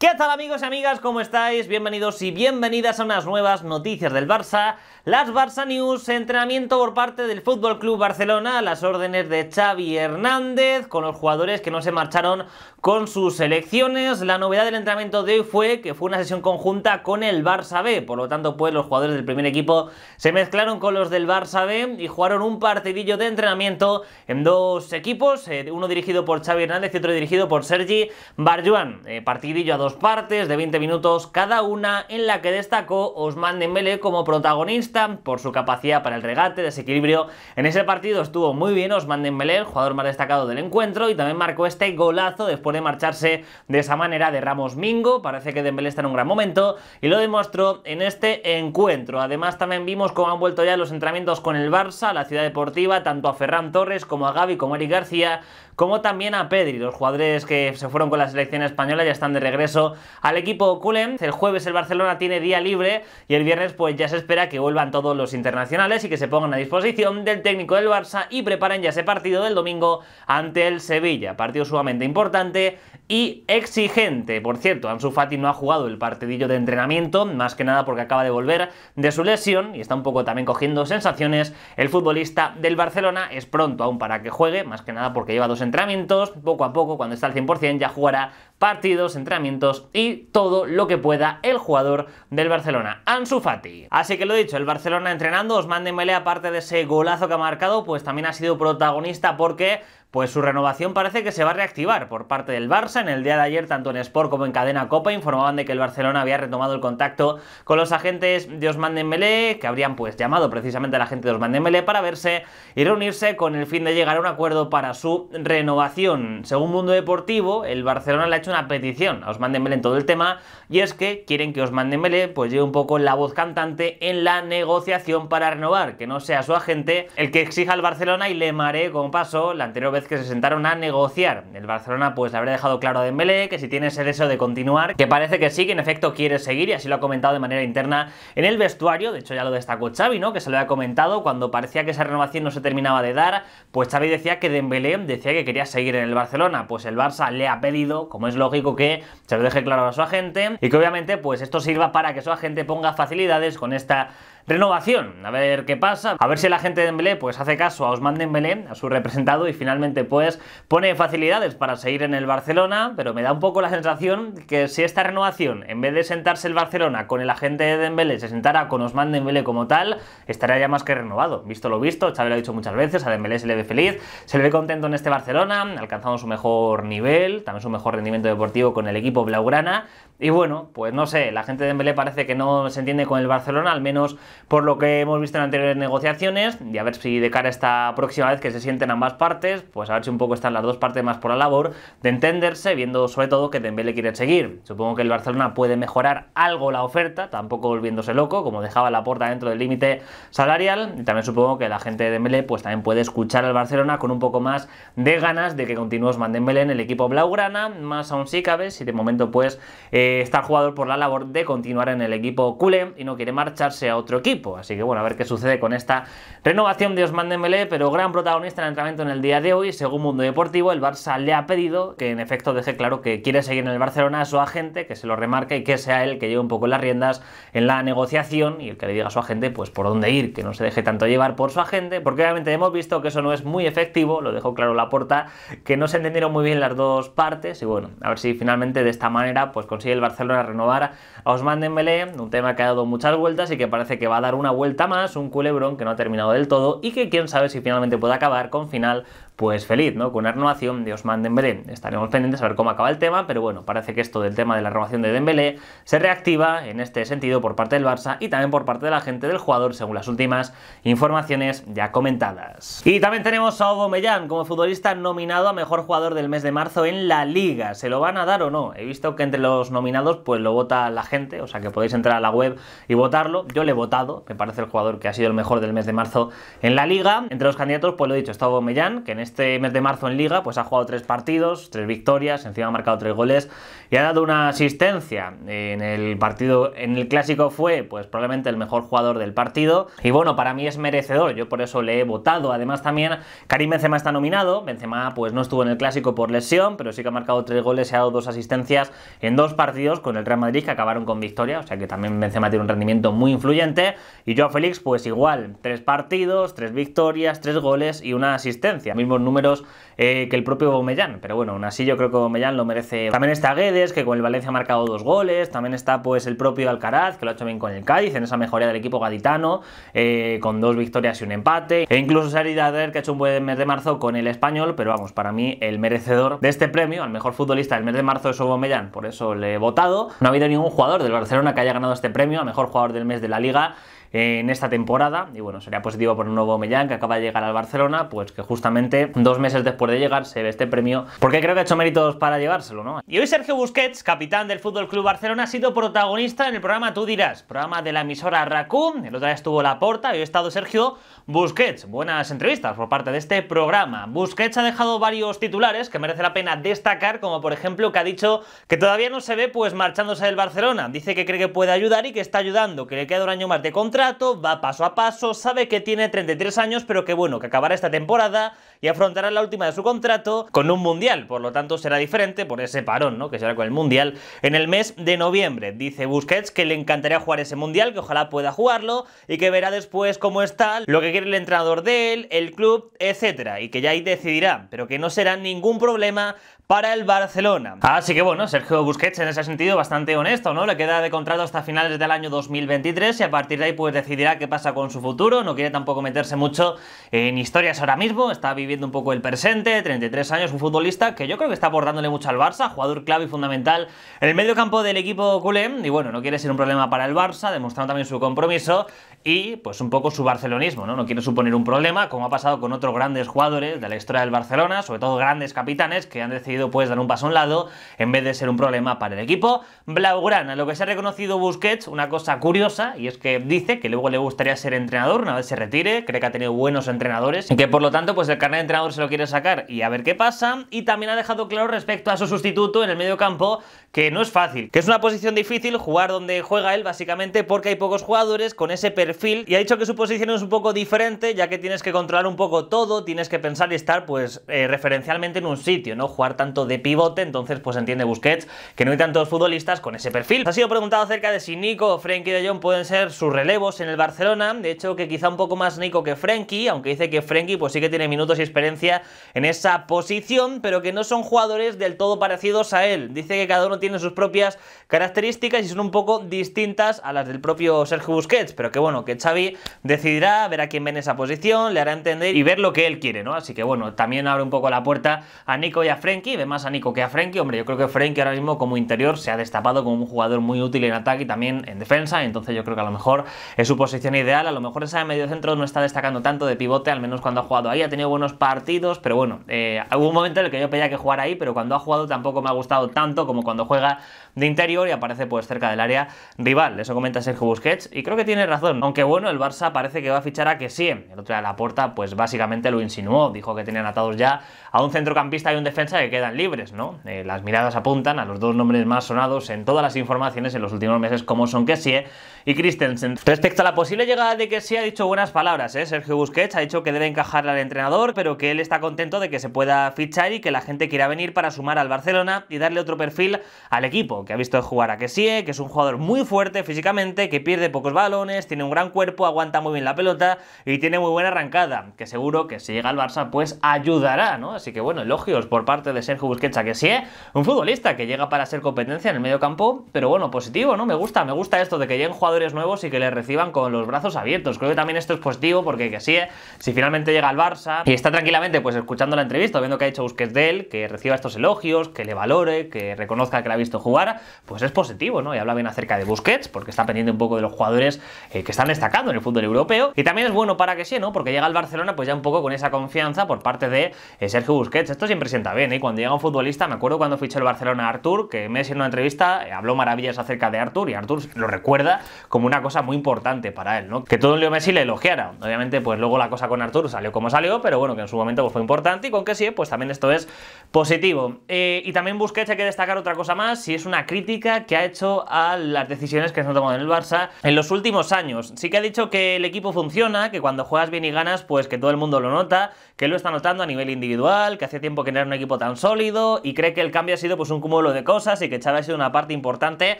¿Qué tal amigos y amigas? ¿Cómo estáis? Bienvenidos y bienvenidas a unas nuevas noticias del Barça. Las Barça News, entrenamiento por parte del Fútbol Club Barcelona, las órdenes de Xavi Hernández, con los jugadores que no se marcharon con sus selecciones. La novedad del entrenamiento de hoy fue que fue una sesión conjunta con el Barça B, por lo tanto, pues los jugadores del primer equipo se mezclaron con los del Barça B y jugaron un partidillo de entrenamiento en dos equipos, eh, uno dirigido por Xavi Hernández y otro dirigido por Sergi Barjuan. Eh, partidillo a dos partes de 20 minutos cada una en la que destacó Osman Dembélé como protagonista por su capacidad para el regate, desequilibrio. En ese partido estuvo muy bien Osman Dembélé, el jugador más destacado del encuentro y también marcó este golazo después de marcharse de esa manera de Ramos Mingo. Parece que Dembélé está en un gran momento y lo demostró en este encuentro. Además también vimos cómo han vuelto ya los entrenamientos con el Barça, la Ciudad Deportiva, tanto a Ferran Torres como a Gaby como a Eric García, como también a Pedri. Los jugadores que se fueron con la selección española ya están de regreso al equipo culé. El jueves el Barcelona tiene día libre y el viernes pues ya se espera que vuelvan todos los internacionales y que se pongan a disposición del técnico del Barça y preparen ya ese partido del domingo ante el Sevilla. Partido sumamente importante y exigente. Por cierto, Ansu Fati no ha jugado el partidillo de entrenamiento, más que nada porque acaba de volver de su lesión y está un poco también cogiendo sensaciones. El futbolista del Barcelona es pronto aún para que juegue, más que nada porque lleva dos entrenamientos, poco a poco, cuando está al 100% ya jugará partidos, entrenamientos y todo lo que pueda el jugador del Barcelona, Ansu Fati. Así que lo dicho, el Barcelona entrenando, Osman Dembélé aparte de ese golazo que ha marcado, pues también ha sido protagonista porque pues su renovación parece que se va a reactivar por parte del Barça. En el día de ayer, tanto en Sport como en Cadena Copa, informaban de que el Barcelona había retomado el contacto con los agentes de Osman Dembélé, que habrían pues llamado precisamente a la gente de Osman Dembélé para verse y reunirse con el fin de llegar a un acuerdo para su renovación. Según Mundo Deportivo, el Barcelona le ha hecho una petición a Osman Dembélé en todo el tema y es que quieren que Osman Dembélé pues lleve un poco la voz cantante en la negociación para renovar, que no sea su agente el que exija al Barcelona y le maree como pasó la anterior vez que se sentaron a negociar. El Barcelona pues le habrá dejado claro a Dembélé que si tiene ese deseo de continuar, que parece que sí, que en efecto quiere seguir y así lo ha comentado de manera interna en el vestuario, de hecho ya lo destacó Xavi, ¿no? Que se lo había comentado cuando parecía que esa renovación no se terminaba de dar, pues Xavi decía que Dembélé decía que quería seguir en el Barcelona, pues el Barça le ha pedido, como es lógico que se lo deje claro a su agente y que obviamente pues esto sirva para que su agente ponga facilidades con esta Renovación, a ver qué pasa, a ver si la gente de Dembélé pues hace caso a Osman Dembélé, a su representado y finalmente pues pone facilidades para seguir en el Barcelona, pero me da un poco la sensación que si esta renovación, en vez de sentarse el Barcelona con el agente de Dembélé, se sentara con Osman Dembélé como tal, estaría ya más que renovado. Visto lo visto, Xavi lo ha dicho muchas veces, a Dembélé se le ve feliz, se le ve contento en este Barcelona, alcanzando su mejor nivel, también su mejor rendimiento deportivo con el equipo blaugrana, y bueno, pues no sé, la gente de Dembélé parece que no se entiende con el Barcelona, al menos por lo que hemos visto en anteriores negociaciones, y a ver si de cara a esta próxima vez que se sienten ambas partes, pues a ver si un poco están las dos partes más por la labor de entenderse, viendo sobre todo que Dembélé quiere seguir. Supongo que el Barcelona puede mejorar algo la oferta, tampoco volviéndose loco, como dejaba la puerta dentro del límite salarial, y también supongo que la gente de Dembélé pues también puede escuchar al Barcelona con un poco más de ganas de que continúe Osman Dembélé en el equipo blaugrana, más aún sí cabe si de momento pues eh, está el jugador por la labor de continuar en el equipo culé y no quiere marcharse a otro equipo Así que bueno, a ver qué sucede con esta renovación de Osman Dembélé, pero gran protagonista en el entrenamiento en el día de hoy. Según Mundo Deportivo, el Barça le ha pedido que en efecto deje claro que quiere seguir en el Barcelona a su agente, que se lo remarque y que sea él que lleve un poco las riendas en la negociación y el que le diga a su agente pues por dónde ir, que no se deje tanto llevar por su agente, porque obviamente hemos visto que eso no es muy efectivo, lo dejó claro la porta, que no se entendieron muy bien las dos partes y bueno, a ver si finalmente de esta manera pues consigue el Barcelona renovar a Osman Dembélé, un tema que ha dado muchas vueltas y que parece que va a dar una vuelta más, un culebrón que no ha terminado del todo y que quién sabe si finalmente puede acabar con final pues feliz, ¿no? Con una renovación de Osman Dembélé. Estaremos pendientes a ver cómo acaba el tema, pero bueno, parece que esto del tema de la renovación de Dembélé se reactiva en este sentido por parte del Barça y también por parte de la gente del jugador, según las últimas informaciones ya comentadas. Y también tenemos a Hugo Mellán como futbolista nominado a mejor jugador del mes de marzo en la Liga. ¿Se lo van a dar o no? He visto que entre los nominados pues lo vota la gente, o sea que podéis entrar a la web y votarlo. Yo le he votado, me parece el jugador que ha sido el mejor del mes de marzo en la Liga. Entre los candidatos, pues lo he dicho, está Hugo Mellán, que en este mes de marzo en Liga, pues ha jugado tres partidos, tres victorias, encima ha marcado tres goles y ha dado una asistencia. En el partido, en el clásico fue, pues probablemente el mejor jugador del partido. Y bueno, para mí es merecedor, yo por eso le he votado. Además también Karim Benzema está nominado, Benzema pues no estuvo en el clásico por lesión, pero sí que ha marcado tres goles y ha dado dos asistencias en dos partidos con el Real Madrid que acabaron con victoria, o sea que también Benzema tiene un rendimiento muy influyente. Y Joao Félix pues igual, tres partidos, tres victorias, tres goles y una asistencia. Mismo números eh, que el propio Bomellán, Pero bueno, aún así yo creo que Bomellán lo merece. También está Guedes, que con el Valencia ha marcado dos goles. También está pues el propio Alcaraz, que lo ha hecho bien con el Cádiz, en esa mejoría del equipo gaditano, eh, con dos victorias y un empate. E incluso Saridader, que ha hecho un buen mes de marzo con el español, pero vamos, para mí el merecedor de este premio al mejor futbolista del mes de marzo es Gomellán. Por eso le he votado. No ha habido ningún jugador del Barcelona que haya ganado este premio, a mejor jugador del mes de la liga eh, en esta temporada y bueno, sería positivo por un nuevo Mellán que acaba de llegar al Barcelona, pues que justamente dos meses después de llegarse este premio, porque creo que ha hecho méritos para llevárselo, ¿no? Y hoy Sergio Busquets, capitán del Fútbol Club Barcelona, ha sido protagonista en el programa Tú dirás, programa de la emisora Raccoon. El otro día estuvo La Porta y hoy ha estado Sergio Busquets. Buenas entrevistas por parte de este programa. Busquets ha dejado varios titulares que merece la pena destacar, como por ejemplo que ha dicho que todavía no se ve pues marchándose del Barcelona. Dice que cree que puede ayudar y que está ayudando, que le queda un año más de contrato, va paso a paso, sabe que tiene 33 años, pero que bueno, que acabará esta temporada y afrontará la última de su contrato con un mundial, por lo tanto será diferente por ese parón, ¿no? Que será con el mundial en el mes de noviembre. Dice Busquets que le encantaría jugar ese mundial, que ojalá pueda jugarlo y que verá después cómo está, lo que quiere el entrenador de él, el club, etcétera, y que ya ahí decidirá, pero que no será ningún problema para el Barcelona. Así que bueno, Sergio Busquets en ese sentido bastante honesto, ¿no? Le queda de contrato hasta finales del año 2023 y a partir de ahí pues decidirá qué pasa con su futuro, no quiere tampoco meterse mucho en historias ahora mismo, está viviendo un poco el presente, 33 años, un futbolista que yo creo que está aportándole mucho al Barça, jugador clave y fundamental en el medio campo del equipo culé y bueno, no quiere ser un problema para el Barça, demostrando también su compromiso y pues un poco su barcelonismo, ¿no? No quiere suponer un problema como ha pasado con otros grandes jugadores de la historia del Barcelona, sobre todo grandes capitanes que han decidido puedes dar un paso a un lado en vez de ser un problema para el equipo Blaugrana. Lo que se ha reconocido Busquets, una cosa curiosa, y es que dice que luego le gustaría ser entrenador una vez se retire, cree que ha tenido buenos entrenadores y que por lo tanto pues el carnet de entrenador se lo quiere sacar y a ver qué pasa. Y también ha dejado claro respecto a su sustituto en el medio campo que no es fácil, que es una posición difícil jugar donde juega él básicamente porque hay pocos jugadores con ese perfil y ha dicho que su posición es un poco diferente ya que tienes que controlar un poco todo, tienes que pensar y estar pues eh, referencialmente en un sitio, no jugar tanto de pivote, entonces pues entiende Busquets que no hay tantos futbolistas con ese perfil. Ha sido preguntado acerca de si Nico o Frenkie de Jong pueden ser sus relevos en el Barcelona, de hecho que quizá un poco más Nico que Frenkie, aunque dice que Frenkie pues sí que tiene minutos y experiencia en esa posición, pero que no son jugadores del todo parecidos a él. Dice que cada uno tiene sus propias características y son un poco distintas a las del propio Sergio Busquets, pero que bueno, que Xavi decidirá, Ver a quién ve en esa posición, le hará entender y ver lo que él quiere, ¿no? Así que bueno, también abre un poco la puerta a Nico y a Frenkie, más a Nico que a Frenkie. Hombre, yo creo que Frenkie ahora mismo como interior se ha destapado como un jugador muy útil en ataque y también en defensa. Entonces yo creo que a lo mejor es su posición ideal. A lo mejor esa de medio centro no está destacando tanto de pivote, al menos cuando ha jugado ahí. Ha tenido buenos partidos, pero bueno, eh, hubo un momento en el que yo pedía que jugar ahí, pero cuando ha jugado tampoco me ha gustado tanto como cuando juega de interior y aparece pues cerca del área rival. Eso comenta Sergio Busquets y creo que tiene razón. Aunque bueno, el Barça parece que va a fichar a que El otro día puerta pues básicamente lo insinuó, dijo que tenían atados ya a un centrocampista y un defensa que quedan libres, ¿no? Eh, las miradas apuntan a los dos nombres más sonados en todas las informaciones en los últimos meses como son Kessie y Christensen. Respecto a la posible llegada de Kessie ha dicho buenas palabras, ¿eh? Sergio Busquets ha dicho que debe encajarle al entrenador, pero que él está contento de que se pueda fichar y que la gente quiera venir para sumar al Barcelona y darle otro perfil al equipo que ha visto jugar a Kessie, que es un jugador muy fuerte físicamente, que pierde pocos balones, tiene un gran cuerpo, aguanta muy bien la pelota y tiene muy buena arrancada, que seguro que si llega al Barça pues ayudará, ¿no? Así que bueno, elogios por parte de Sergio Busquets a Kessie, ¿eh? un futbolista que llega para ser competencia en el medio campo, pero bueno, positivo, ¿no? Me gusta, me gusta esto de que lleguen jugadores nuevos y que le reciban con los brazos abiertos. Creo que también esto es positivo porque Kessie, ¿eh? si finalmente llega al Barça y está tranquilamente pues escuchando la entrevista, viendo que ha hecho Busquets de él, que reciba estos elogios, que le valore, que reconozca que la ha visto jugar, pues es positivo, ¿no? Y habla bien acerca de Busquets, porque está pendiente un poco de los jugadores eh, que están destacando en el fútbol europeo. Y también es bueno para que sí, ¿no? Porque llega al Barcelona pues ya un poco con esa confianza por parte de eh, Sergio Busquets. Esto siempre sienta bien, ¿eh? Cuando llega un futbolista, me acuerdo cuando fichó el Barcelona a Artur, que Messi en una entrevista eh, habló maravillas acerca de Artur y Artur lo recuerda como una cosa muy importante para él, ¿no? Que todo el Leo Messi le elogiara. Obviamente, pues luego la cosa con Artur salió como salió, pero bueno, que en su momento pues, fue importante y con que sí, pues también esto es positivo. y también Busquets hay que destacar otra cosa más, si es una crítica que ha hecho a las decisiones que se han tomado en el Barça en los últimos años. Sí que ha dicho que el equipo funciona, que cuando juegas bien y ganas, pues que todo el mundo lo nota, que lo está notando a nivel individual, que hace tiempo que no era un equipo tan sólido y cree que el cambio ha sido pues un cúmulo de cosas y que Chava ha sido una parte importante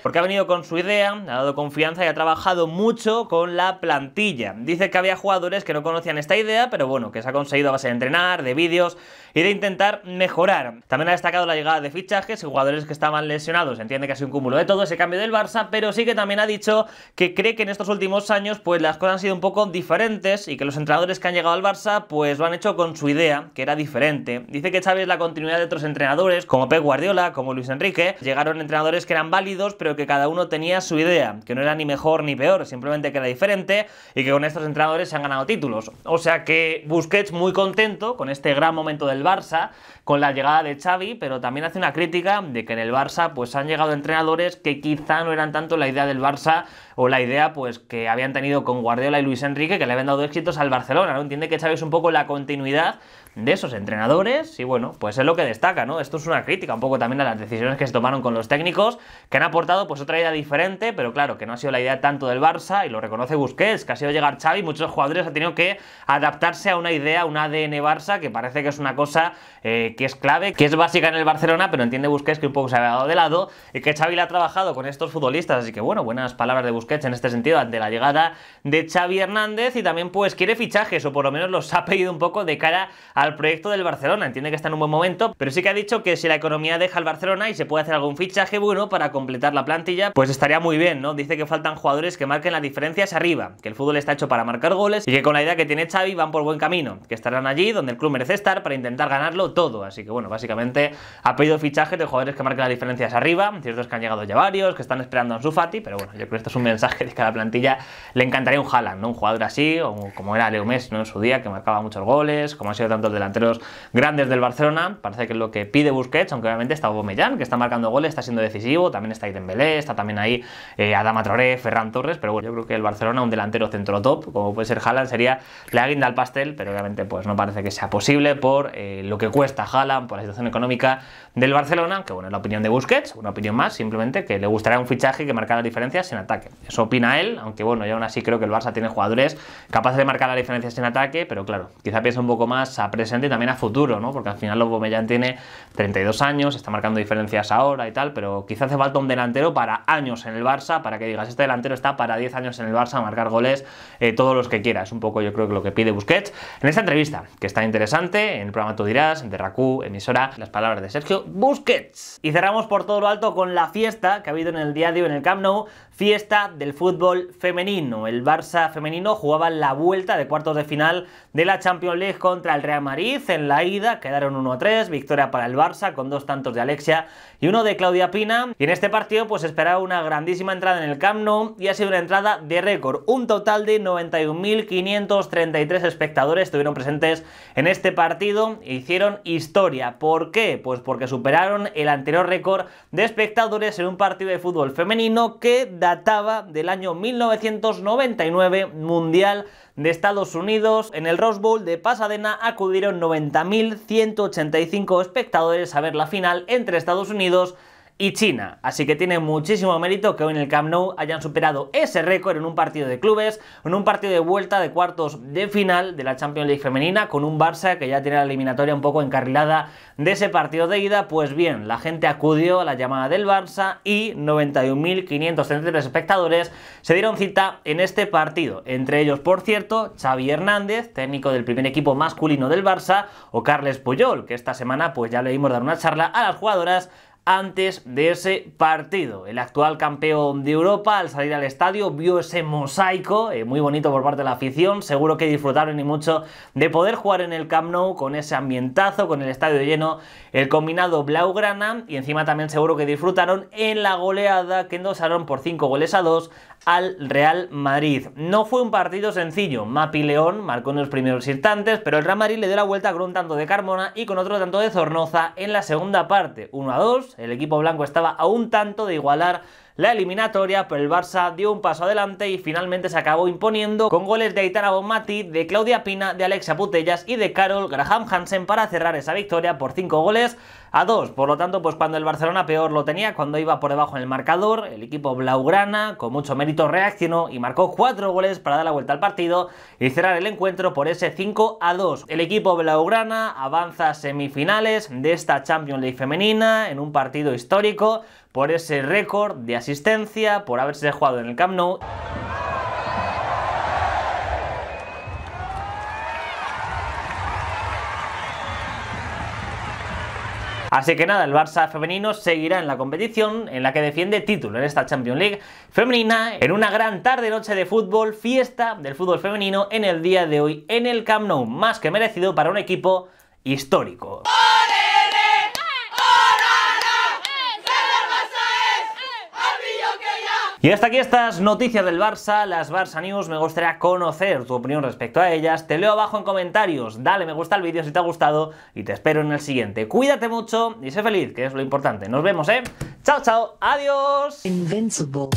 porque ha venido con su idea, ha dado confianza y ha trabajado mucho con la plantilla. Dice que había jugadores que no conocían esta idea, pero bueno, que se ha conseguido a base de entrenar, de vídeos, y de intentar mejorar. También ha destacado la llegada de fichajes y jugadores que estaban lesionados. Entiende que ha sido un cúmulo de todo ese cambio del Barça, pero sí que también ha dicho que cree que en estos últimos años pues las cosas han sido un poco diferentes y que los entrenadores que han llegado al Barça pues lo han hecho con su idea, que era diferente. Dice que Xavi es la continuidad de otros entrenadores, como Pep Guardiola, como Luis Enrique. Llegaron entrenadores que eran válidos, pero que cada uno tenía su idea, que no era ni mejor ni peor, simplemente que era diferente y que con estos entrenadores se han ganado títulos. O sea que Busquets muy contento con este gran momento del Barça con la llegada de Xavi, pero también hace una crítica de que en el Barça pues han llegado entrenadores que quizá no eran tanto la idea del Barça o la idea pues que habían tenido con Guardiola y Luis Enrique que le habían dado éxitos al Barcelona, ¿no? Entiende que Xavi es un poco la continuidad de esos entrenadores y bueno, pues es lo que destaca, ¿no? Esto es una crítica un poco también a las decisiones que se tomaron con los técnicos que han aportado pues otra idea diferente, pero claro, que no ha sido la idea tanto del Barça y lo reconoce Busquets, que ha sido llegar Xavi, muchos jugadores han tenido que adaptarse a una idea, un ADN Barça que parece que es una cosa eh, que es clave, que es básica en el Barcelona, pero entiende Busquets que un poco se ha dado de lado y que Xavi la ha trabajado con estos futbolistas, así que bueno, buenas palabras de Busquets en este sentido ante la llegada de Xavi Hernández y también pues quiere fichajes o por lo menos los ha pedido un poco de cara al proyecto del Barcelona. Entiende que está en un buen momento, pero sí que ha dicho que si la economía deja al Barcelona y se puede hacer algún fichaje bueno para completar la plantilla, pues estaría muy bien, ¿no? Dice que faltan jugadores que marquen las diferencias arriba, que el fútbol está hecho para marcar goles y que con la idea que tiene Xavi van por buen camino, que estarán allí donde el club merece estar para intentar ganarlo todo. Así que bueno, básicamente ha pedido fichajes de jugadores que marquen las diferencias arriba, ciertos que han llegado ya varios, que están esperando a su Fati, pero bueno, yo creo que esto es un mensaje mensaje de cada plantilla, le encantaría un Haaland, ¿no? Un jugador así, o como era Leo Messi ¿no? en su día, que marcaba muchos goles, como han sido tantos delanteros grandes del Barcelona. Parece que es lo que pide Busquets, aunque obviamente está Aubameyang, que está marcando goles, está siendo decisivo, también está ahí Dembélé, está también ahí eh, Adama Traoré, Ferran Torres, pero bueno, yo creo que el Barcelona, un delantero centro top, como puede ser Haaland, sería la guinda al pastel, pero obviamente pues no parece que sea posible por eh, lo que cuesta Haaland, por la situación económica del Barcelona, que bueno, es la opinión de Busquets, una opinión más, simplemente que le gustaría un fichaje que marcará diferencias en ataque. Eso opina él, aunque bueno, ya aún así creo que el Barça tiene jugadores capaces de marcar las diferencias en ataque, pero claro, quizá piensa un poco más a presente y también a futuro, ¿no? Porque al final Lobo Mellán tiene 32 años, está marcando diferencias ahora y tal, pero quizá hace falta un delantero para años en el Barça, para que digas, este delantero está para 10 años en el Barça, a marcar goles eh, todos los que quiera. Es un poco yo creo que lo que pide Busquets en esta entrevista, que está interesante, en el programa Tú dirás, en Terracú, emisora, las palabras de Sergio Busquets. Y cerramos por todo lo alto con la fiesta que ha habido en el diario en el Camp Nou, fiesta del fútbol femenino. El Barça femenino jugaba la vuelta de cuartos de final de la Champions League contra el Real Madrid. En la ida quedaron 1-3, victoria para el Barça con dos tantos de Alexia y uno de Claudia Pina. Y en este partido pues esperaba una grandísima entrada en el Camp Nou y ha sido una entrada de récord. Un total de 91.533 espectadores estuvieron presentes en este partido e hicieron historia. ¿Por qué? Pues porque superaron el anterior récord de espectadores en un partido de fútbol femenino que databa del año 1999 Mundial de Estados Unidos. En el Rose Bowl de Pasadena acudieron 90.185 espectadores a ver la final entre Estados Unidos y China. Así que tiene muchísimo mérito que hoy en el Camp Nou hayan superado ese récord en un partido de clubes, en un partido de vuelta de cuartos de final de la Champions League femenina, con un Barça que ya tiene la eliminatoria un poco encarrilada de ese partido de ida. Pues bien, la gente acudió a la llamada del Barça y 91.533 espectadores se dieron cita en este partido. Entre ellos, por cierto, Xavi Hernández, técnico del primer equipo masculino del Barça, o Carles Puyol, que esta semana pues ya le dimos dar una charla a las jugadoras antes de ese partido. El actual campeón de Europa al salir al estadio vio ese mosaico, eh, muy bonito por parte de la afición, seguro que disfrutaron y mucho de poder jugar en el Camp Nou con ese ambientazo, con el estadio lleno, el combinado Blaugrana y encima también seguro que disfrutaron en la goleada que endosaron por 5 goles a 2 al Real Madrid. No fue un partido sencillo, Mapi León marcó en los primeros instantes, pero el Real Madrid le dio la vuelta con un tanto de Carmona y con otro tanto de Zornoza en la segunda parte, 1 a 2, el equipo blanco estaba a un tanto de igualar la eliminatoria, pero el Barça dio un paso adelante y finalmente se acabó imponiendo con goles de Aitana Bonmati, de Claudia Pina, de Alexa Putellas y de Carol Graham Hansen para cerrar esa victoria por 5 goles a 2. Por lo tanto, pues cuando el Barcelona peor lo tenía, cuando iba por debajo en el marcador, el equipo blaugrana con mucho mérito reaccionó y marcó 4 goles para dar la vuelta al partido y cerrar el encuentro por ese 5 a 2. El equipo blaugrana avanza a semifinales de esta Champions League femenina en un partido histórico por ese récord de asistencia, por haberse jugado en el Camp Nou. Así que nada, el Barça femenino seguirá en la competición en la que defiende título en esta Champions League femenina en una gran tarde noche de fútbol, fiesta del fútbol femenino en el día de hoy en el Camp Nou, más que merecido para un equipo histórico. Y hasta aquí estas noticias del Barça, las Barça News. Me gustaría conocer tu opinión respecto a ellas. Te leo abajo en comentarios. Dale me gusta al vídeo si te ha gustado y te espero en el siguiente. Cuídate mucho y sé feliz, que es lo importante. Nos vemos, ¿eh? Chao, chao. Adiós. Invincible.